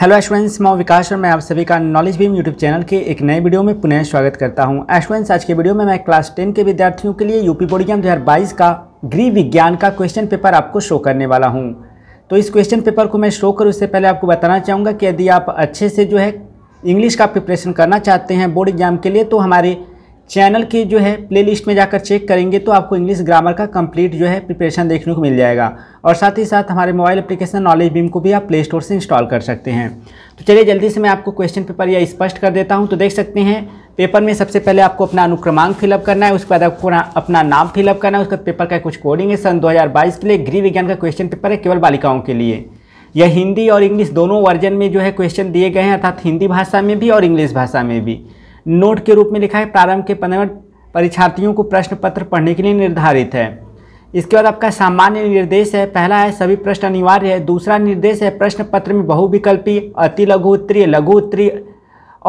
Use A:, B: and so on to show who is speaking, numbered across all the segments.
A: hello एशवेंस मैं विकास और मैं आप सभी का नॉलेज भीम यूट्यूब चैनल के एक नए वीडियो में पुनः स्वागत करता हूं एशवेंस आज के वीडियो में मैं क्लास टेन के विद्यार्थियों के लिए यूपी बोर्ड एग्जाम बाईस का गृह विज्ञान का क्वेश्चन पेपर आपको शो करने वाला हूं तो इस क्वेश्चन पेपर को मैं शो करूँ उससे पहले आपको बताना चाहूँगा कि यदि आप अच्छे से जो है इंग्लिश का प्रिपरेशन करना चाहते हैं बोर्ड एग्जाम के लिए तो हमारे चैनल की जो है प्लेलिस्ट में जाकर चेक करेंगे तो आपको इंग्लिश ग्रामर का कंप्लीट जो है प्रिपरेशन देखने को मिल जाएगा और साथ ही साथ हमारे मोबाइल एप्लीकेशन नॉलेज बीम को भी आप प्ले स्टोर से इंस्टॉल कर सकते हैं तो चलिए जल्दी से मैं आपको क्वेश्चन पेपर या स्पष्ट कर देता हूँ तो देख सकते हैं पेपर में सबसे पहले आपको अपना अनुक्रमांक फिलअप करना है उसके बाद आपको अपना नाम फिलअप करना है उसके बाद पेपर का कुछ कोडिंग है सन दो के लिए गृह विज्ञान का क्वेश्चन पेपर है केवल बालिकाओं के लिए यह हिंदी और इंग्लिश दोनों वर्जन में जो है क्वेश्चन दिए गए हैं अर्थात हिंदी भाषा में भी और इंग्लिश भाषा में भी नोट के रूप में लिखा है प्रारंभ के पंद्रह परीक्षार्थियों को प्रश्न पत्र पढ़ने के लिए निर्धारित है इसके बाद आपका सामान्य निर्देश है पहला है सभी प्रश्न अनिवार्य है दूसरा निर्देश है प्रश्न पत्र में बहुविकल्पी अति लघु उत्तरीय लघु उत्तरीय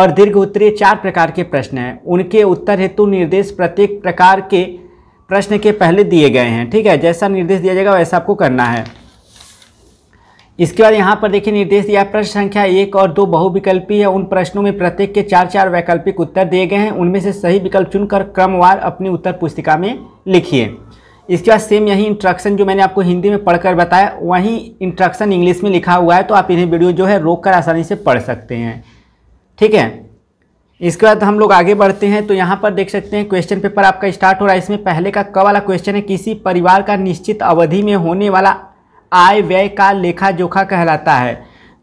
A: और दीर्घ उत्तरीय चार प्रकार के प्रश्न हैं उनके उत्तर हेतु निर्देश प्रत्येक प्रकार के प्रश्न के पहले दिए गए हैं ठीक है जैसा निर्देश दिया जाएगा वैसा आपको करना है इसके बाद यहाँ पर देखिए निर्देश दिया प्रश्न संख्या एक और दो बहुविकल्पी है उन प्रश्नों में प्रत्येक के चार चार वैकल्पिक उत्तर दिए गए हैं उनमें से सही विकल्प चुनकर क्रमवार अपनी उत्तर पुस्तिका में लिखिए इसके बाद सेम यही इंट्रक्शन जो मैंने आपको हिंदी में पढ़कर बताया वहीं इंट्रक्शन इंग्लिश में लिखा हुआ है तो आप इन्हें वीडियो जो है रोक कर आसानी से पढ़ सकते हैं ठीक है इसके बाद हम लोग आगे बढ़ते हैं तो यहाँ पर देख सकते हैं क्वेश्चन पेपर आपका स्टार्ट हो रहा है इसमें पहले का क वाला क्वेश्चन है किसी परिवार का निश्चित अवधि में होने वाला आय व्यय का लेखा जोखा कहलाता है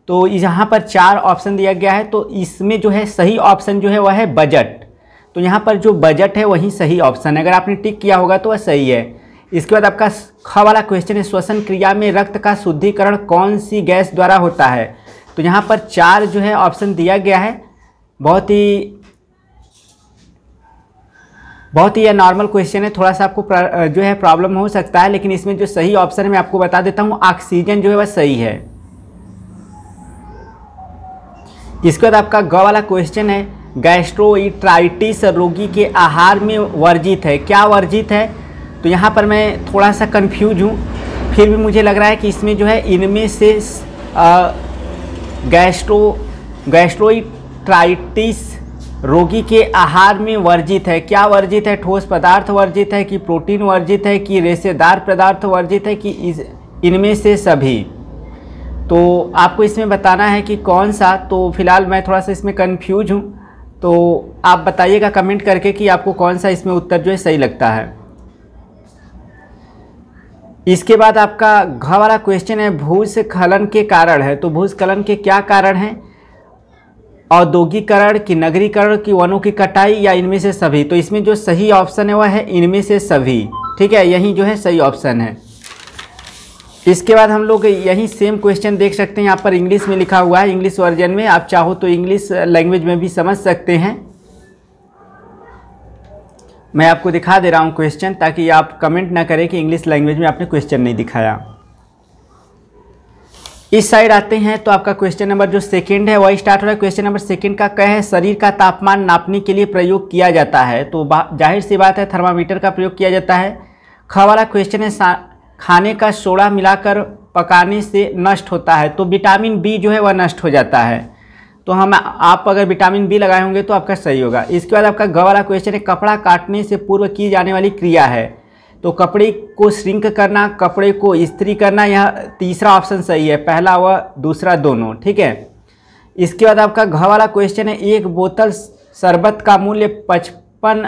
A: तो यहाँ पर चार ऑप्शन दिया गया है तो इसमें जो है सही ऑप्शन जो है वह है बजट तो यहाँ पर जो बजट है वही सही ऑप्शन है अगर आपने टिक किया होगा तो वह सही है इसके बाद आपका ख वाला क्वेश्चन है श्वसन क्रिया में रक्त का शुद्धिकरण कौन सी गैस द्वारा होता है तो यहाँ पर चार जो है ऑप्शन दिया गया है बहुत ही बहुत ही यह नॉर्मल क्वेश्चन है थोड़ा सा आपको जो है प्रॉब्लम हो सकता है लेकिन इसमें जो सही ऑप्शन है मैं आपको बता देता हूँ ऑक्सीजन जो है वह सही है इसके बाद आपका ग वाला क्वेश्चन है गैस्ट्रोइट्राइटिस रोगी के आहार में वर्जित है क्या वर्जित है तो यहाँ पर मैं थोड़ा सा कन्फ्यूज हूँ फिर भी मुझे लग रहा है कि इसमें जो है इनमें से गैस्ट्रो गैस्ट्रोइट्राइटिस रोगी के आहार में वर्जित है क्या वर्जित है ठोस पदार्थ वर्जित है कि प्रोटीन वर्जित है कि रेशेदार पदार्थ वर्जित है कि इस इनमें से सभी तो आपको इसमें बताना है कि कौन सा तो फिलहाल मैं थोड़ा सा इसमें कन्फ्यूज हूँ तो आप बताइएगा कमेंट करके कि आपको कौन सा इसमें उत्तर जो है सही लगता है इसके बाद आपका घ वाला क्वेश्चन है भूस्खलन के कारण है तो भूस्खलन के क्या कारण हैं औद्योगिकरण की नगरीकरण की वनों की कटाई या इनमें से सभी तो इसमें जो सही ऑप्शन है वह है इनमें से सभी ठीक है यही जो है सही ऑप्शन है इसके बाद हम लोग यही सेम क्वेश्चन देख सकते हैं यहाँ पर इंग्लिश में लिखा हुआ है इंग्लिश वर्जन में आप चाहो तो इंग्लिश लैंग्वेज में भी समझ सकते हैं मैं आपको दिखा दे रहा हूँ क्वेश्चन ताकि आप कमेंट ना करें कि इंग्लिश लैंग्वेज में आपने क्वेश्चन नहीं दिखाया इस साइड आते हैं तो आपका क्वेश्चन नंबर जो सेकंड है वही स्टार्ट हो रहा है क्वेश्चन नंबर सेकंड का क्या है शरीर का तापमान नापने के लिए प्रयोग किया जाता है तो जाहिर सी बात है थर्मामीटर का प्रयोग किया जाता है ख वाला क्वेश्चन है खाने का सोडा मिलाकर पकाने से नष्ट होता है तो विटामिन बी जो है वह नष्ट हो जाता है तो हम आप अगर विटामिन बी लगाए होंगे तो आपका सही होगा इसके बाद आपका ग वाला क्वेश्चन है कपड़ा काटने से पूर्व की जाने वाली क्रिया है तो कपड़े को श्रिंक करना कपड़े को इस्त्री करना यह तीसरा ऑप्शन सही है पहला व दूसरा दोनों ठीक है इसके बाद आपका घ वाला क्वेश्चन है एक बोतल शरबत का मूल्य पचपन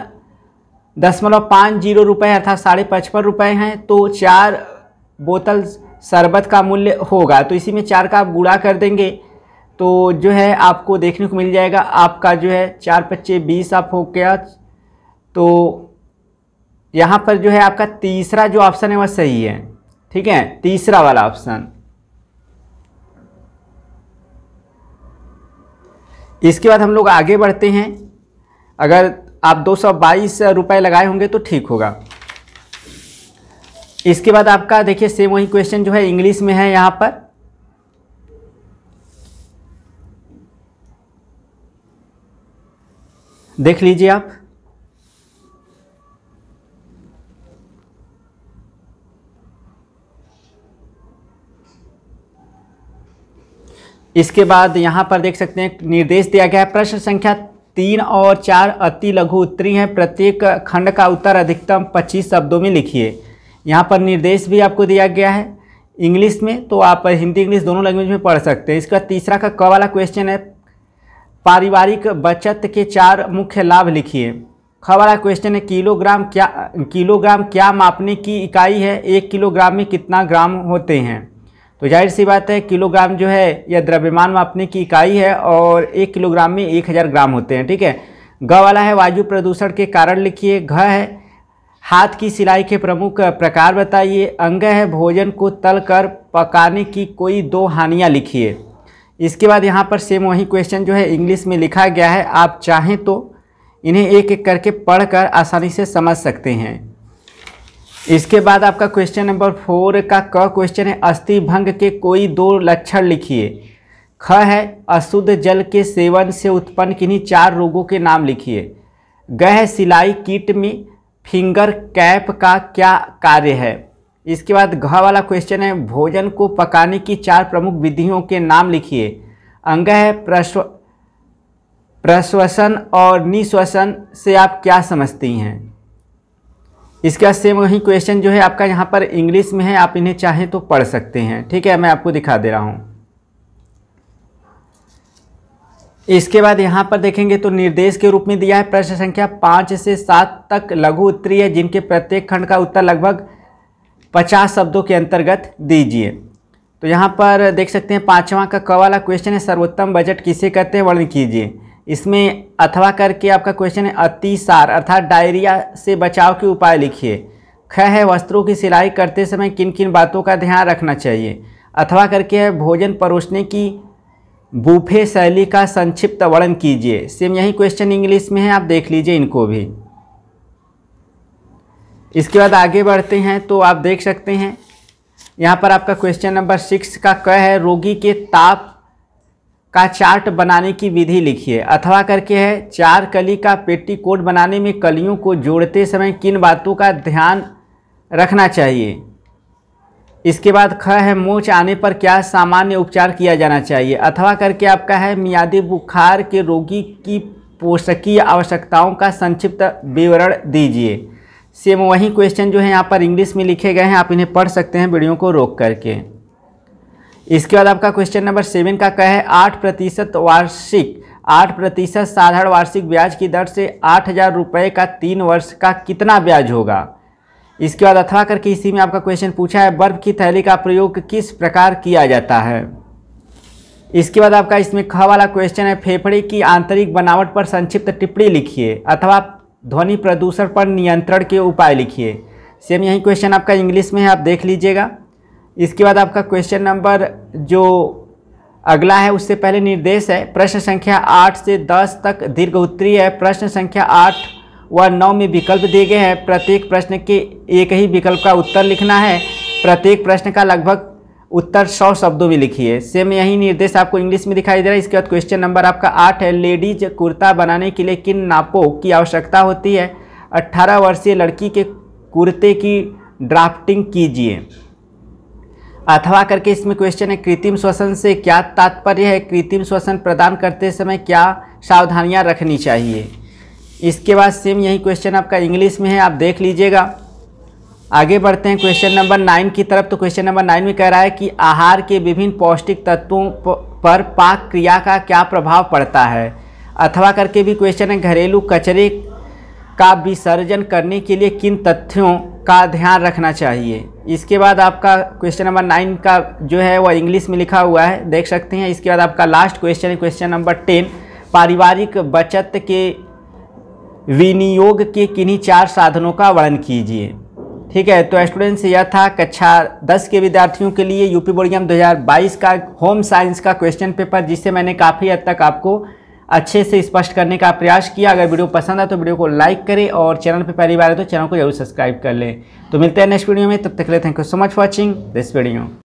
A: दशमलव पाँच जीरो रुपये अर्थात साढ़े पचपन रुपये हैं तो चार बोतल शरबत का मूल्य होगा तो इसी में चार का आप गुड़ा कर देंगे तो जो है आपको देखने को मिल जाएगा आपका जो है चार पच्चे बीस आप हो गया तो यहाँ पर जो है आपका तीसरा जो ऑप्शन है वह सही है ठीक है तीसरा वाला ऑप्शन इसके बाद हम लोग आगे बढ़ते हैं अगर आप दो सौ बाईस लगाए होंगे तो ठीक होगा इसके बाद आपका देखिए सेम वही क्वेश्चन जो है इंग्लिश में है यहाँ पर देख लीजिए आप इसके बाद यहाँ पर देख सकते हैं निर्देश दिया गया है प्रश्न संख्या तीन और चार अति लघु उत्तरी हैं प्रत्येक खंड का उत्तर अधिकतम पच्चीस शब्दों में लिखिए यहाँ पर निर्देश भी आपको दिया गया है इंग्लिश में तो आप हिंदी इंग्लिश दोनों लैंग्वेज में पढ़ सकते हैं इसका तीसरा का क वाला क्वेश्चन है पारिवारिक बचत के चार मुख्य लाभ लिखिए ख वाला क्वेश्चन है किलोग्राम क्या किलोग्राम क्या मापने की इकाई है एक किलोग्राम में कितना ग्राम होते हैं तो जाहिर सी बात है किलोग्राम जो है यह द्रव्यमान मापने की इकाई है और एक किलोग्राम में एक हज़ार ग्राम होते हैं ठीक है ग वाला है वायु प्रदूषण के कारण लिखिए घ है हाथ की सिलाई के प्रमुख प्रकार बताइए अंग है भोजन को तल कर पकाने की कोई दो हानियाँ लिखिए इसके बाद यहाँ पर सेम वही क्वेश्चन जो है इंग्लिश में लिखा गया है आप चाहें तो इन्हें एक एक करके पढ़कर आसानी से समझ सकते हैं इसके बाद आपका क्वेश्चन नंबर फोर का क क्वेश्चन है अस्थि भंग के कोई दो लक्षण लिखिए ख है अशुद्ध जल के सेवन से उत्पन्न किन्हीं चार रोगों के नाम लिखिए ग है सिलाई किट में फिंगर कैप का क्या कार्य है इसके बाद घ वाला क्वेश्चन है भोजन को पकाने की चार प्रमुख विधियों के नाम लिखिए अंग है प्रश्व प्रश्वसन और निश्वसन से आप क्या समझती हैं इसके बाद सेम वही क्वेश्चन जो है आपका यहाँ पर इंग्लिश में है आप इन्हें चाहें तो पढ़ सकते हैं ठीक है मैं आपको दिखा दे रहा हूँ इसके बाद यहाँ पर देखेंगे तो निर्देश के रूप में दिया है प्रश्न संख्या पाँच से सात तक लघु उत्तरी है जिनके प्रत्येक खंड का उत्तर लगभग पचास शब्दों के अंतर्गत दीजिए तो यहाँ पर देख सकते हैं पाँचवा का क वाला क्वेश्चन है सर्वोत्तम बजट किसे कहते हैं वर्णन कीजिए इसमें अथवा करके आपका क्वेश्चन है अतिसार अर्थात डायरिया से बचाव के उपाय लिखिए ख है वस्त्रों की सिलाई करते समय किन किन बातों का ध्यान रखना चाहिए अथवा करके है भोजन परोसने की बूफे शैली का संक्षिप्त वर्णन कीजिए सेम यही क्वेश्चन इंग्लिश में है आप देख लीजिए इनको भी इसके बाद आगे बढ़ते हैं तो आप देख सकते हैं यहाँ पर आपका क्वेश्चन नंबर सिक्स का क है रोगी के ताप का चार्ट बनाने की विधि लिखिए अथवा करके है चार कली का पेटी कोट बनाने में कलियों को जोड़ते समय किन बातों का ध्यान रखना चाहिए इसके बाद ख है मोच आने पर क्या सामान्य उपचार किया जाना चाहिए अथवा करके आपका है मियादी बुखार के रोगी की पोषकीय आवश्यकताओं का संक्षिप्त विवरण दीजिए सेम वही क्वेश्चन जो है यहाँ पर इंग्लिश में लिखे गए हैं आप इन्हें पढ़ सकते हैं वीडियो को रोक करके इसके बाद आपका क्वेश्चन नंबर सेवन का क्या है आठ प्रतिशत वार्षिक आठ प्रतिशत साधारण वार्षिक ब्याज की दर से आठ हज़ार रुपये का तीन वर्ष का कितना ब्याज होगा इसके बाद अथवा करके इसी में आपका क्वेश्चन पूछा है बर्फ की थैली का प्रयोग किस प्रकार किया जाता है इसके बाद आपका इसमें ख वाला क्वेश्चन है फेफड़े की आंतरिक बनावट पर संक्षिप्त टिप्पणी लिखिए अथवा ध्वनि प्रदूषण पर नियंत्रण के उपाय लिखिए सेम यही क्वेश्चन आपका इंग्लिश में है आप देख लीजिएगा इसके बाद आपका क्वेश्चन नंबर जो अगला है उससे पहले निर्देश है प्रश्न संख्या आठ से दस तक दीर्घ उत्तरी है प्रश्न संख्या आठ व नौ में विकल्प दिए गए हैं प्रत्येक प्रश्न के एक ही विकल्प का उत्तर लिखना है प्रत्येक प्रश्न का लगभग उत्तर सौ शब्दों में लिखिए सेम यही निर्देश आपको इंग्लिश में दिखाई दे रहा है इसके बाद क्वेश्चन नंबर आपका आठ है लेडीज कुर्ता बनाने के लिए किन नापों की आवश्यकता होती है अट्ठारह वर्षीय लड़की के कुर्ते की ड्राफ्टिंग कीजिए अथवा करके इसमें क्वेश्चन है कृत्रिम श्वसन से क्या तात्पर्य है कृत्रिम श्वसन प्रदान करते समय क्या सावधानियां रखनी चाहिए इसके बाद सेम यही क्वेश्चन आपका इंग्लिश में है आप देख लीजिएगा आगे बढ़ते हैं क्वेश्चन नंबर नाइन की तरफ तो क्वेश्चन नंबर नाइन में कह रहा है कि आहार के विभिन्न पौष्टिक तत्वों पर पाक क्रिया का क्या प्रभाव पड़ता है अथवा करके भी क्वेश्चन है घरेलू कचरे का विसर्जन करने के लिए किन तथ्यों का ध्यान रखना चाहिए इसके बाद आपका क्वेश्चन नंबर नाइन का जो है वह इंग्लिश में लिखा हुआ है देख सकते हैं इसके बाद आपका लास्ट क्वेश्चन है क्वेश्चन नंबर टेन पारिवारिक बचत के विनियोग के किन्हीं चार साधनों का वर्णन कीजिए ठीक है तो स्टूडेंट्स यह था कक्षा 10 के विद्यार्थियों के लिए यूपी बोर्डियम 2022 का होम साइंस का क्वेश्चन पेपर जिससे मैंने काफ़ी हद तक आपको अच्छे से स्पष्ट करने का प्रयास किया अगर वीडियो पसंद आए तो वीडियो को लाइक करें और चैनल पर पहली बार है तो चैनल को जरूर सब्सक्राइब कर लें तो मिलते हैं नेक्स्ट वीडियो में तब तक ले thank you so much watching this video